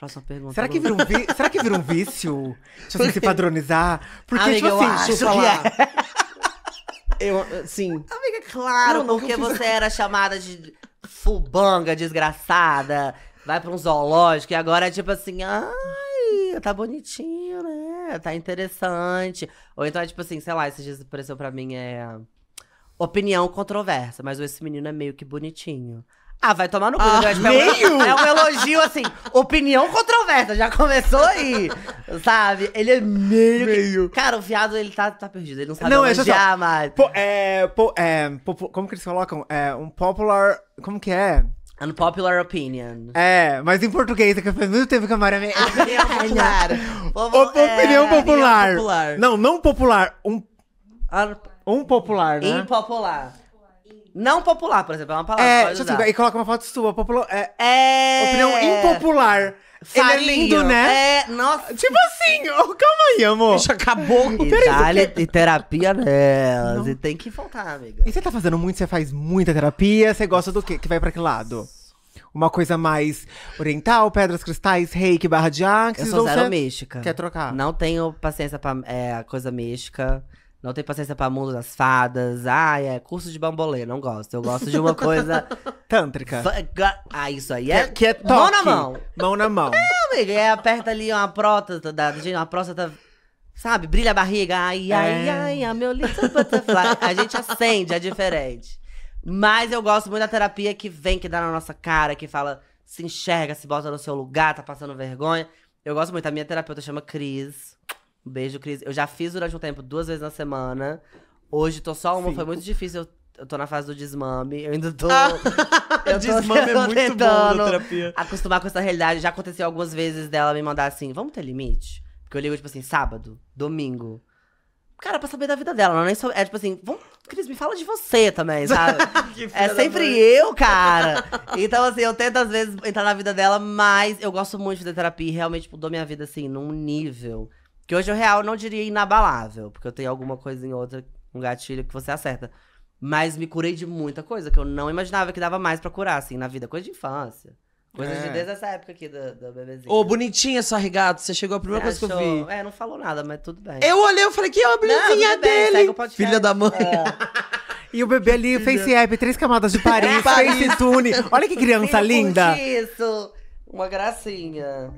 Próxima pergunta. Será que vira um, vi... Será que vira um vício? Tipo se padronizar? Porque, Amiga, tipo assim, eu acho que é. Eu, eh, sim. Amiga, é claro, não, porque você era chamada de fubanga, desgraçada. Vai pra um zoológico e agora é tipo assim, ai, tá bonitinho, né? Tá interessante. Ou então é tipo assim, sei lá, esses dias apareceu pra mim é opinião controversa, mas esse menino é meio que bonitinho. Ah, vai tomar no cu. Ah, meio? É um, é um elogio, assim, opinião controversa. Já começou aí, sabe? Ele é meio... meio. Que... Cara, o viado, ele tá, tá perdido. Ele não sabe não, é elogiar, é mais. Po, é, po, é, po, como que eles colocam? É, um popular... Como que é? Unpopular opinion. É, mas em português, é que faz muito tempo que a Maria... Me... Opinião é, popular. opinião popular. popular. Não, não popular. Um, um popular, né? Impopular. Não popular, por exemplo, é uma palavra. É, tipo só assim, coloca uma foto sua, popular. É, é... Opinião impopular. Farinho. Ele é lindo, né? É, nossa. Tipo assim, oh, calma aí, amor. já acabou. E, dá-lhe e terapia né Não. E tem que faltar, amiga. E você tá fazendo muito, você faz muita terapia. Você gosta do quê? Que vai pra que lado? Uma coisa mais oriental, pedras cristais, reiki, barra de axis? Eu sou zero mística. Quer trocar? Não tenho paciência pra é, coisa mística. Não tem paciência pra mundo das fadas. Ai, é curso de bambolê, não gosto. Eu gosto de uma coisa. Tântrica. Ah, isso aí é. Que, é, que é Mão na mão. Mão na mão. É, amiga, é aperta ali uma próstata. Da, uma próstata. Sabe, brilha a barriga. Ai, ai, é. ai, ai, meu little butterfly. A gente acende, é diferente. Mas eu gosto muito da terapia que vem, que dá na nossa cara, que fala, se enxerga, se bota no seu lugar, tá passando vergonha. Eu gosto muito. A minha terapeuta chama Cris beijo, Cris. Eu já fiz durante um tempo, duas vezes na semana. Hoje tô só uma, Cinco. foi muito difícil. Eu, tô na fase do desmame. Eu ainda tô. Ah, eu tô desmame é muito bom na terapia. Acostumar com essa realidade. Já aconteceu algumas vezes dela me mandar assim: vamos ter limite? Porque eu ligo, tipo assim, sábado, domingo. Cara, pra saber da vida dela, não é nem só. É tipo assim, vamos, Cris, me fala de você também, sabe? é sempre mãe. eu, cara. Então, assim, eu tento às vezes entrar na vida dela, mas eu gosto muito de terapia e realmente, tipo, dou minha vida assim, num nível que hoje o real eu não diria inabalável, porque eu tenho alguma coisa em outra, um gatilho que você acerta. Mas me curei de muita coisa que eu não imaginava que dava mais pra curar, assim, na vida. Coisa de infância. Coisa é. de desde essa época aqui do, do bebezinho. Ô, bonitinha sua regata. Você chegou a primeira você coisa achou... que eu vi. É, não falou nada, mas tudo bem. Eu olhei eu falei, que é a blusinha dele. Bem, Filha da mãe. É. E o bebê ali, o face app, três camadas de Paris, face tune. Olha que criança Sim, linda. Isso, uma gracinha.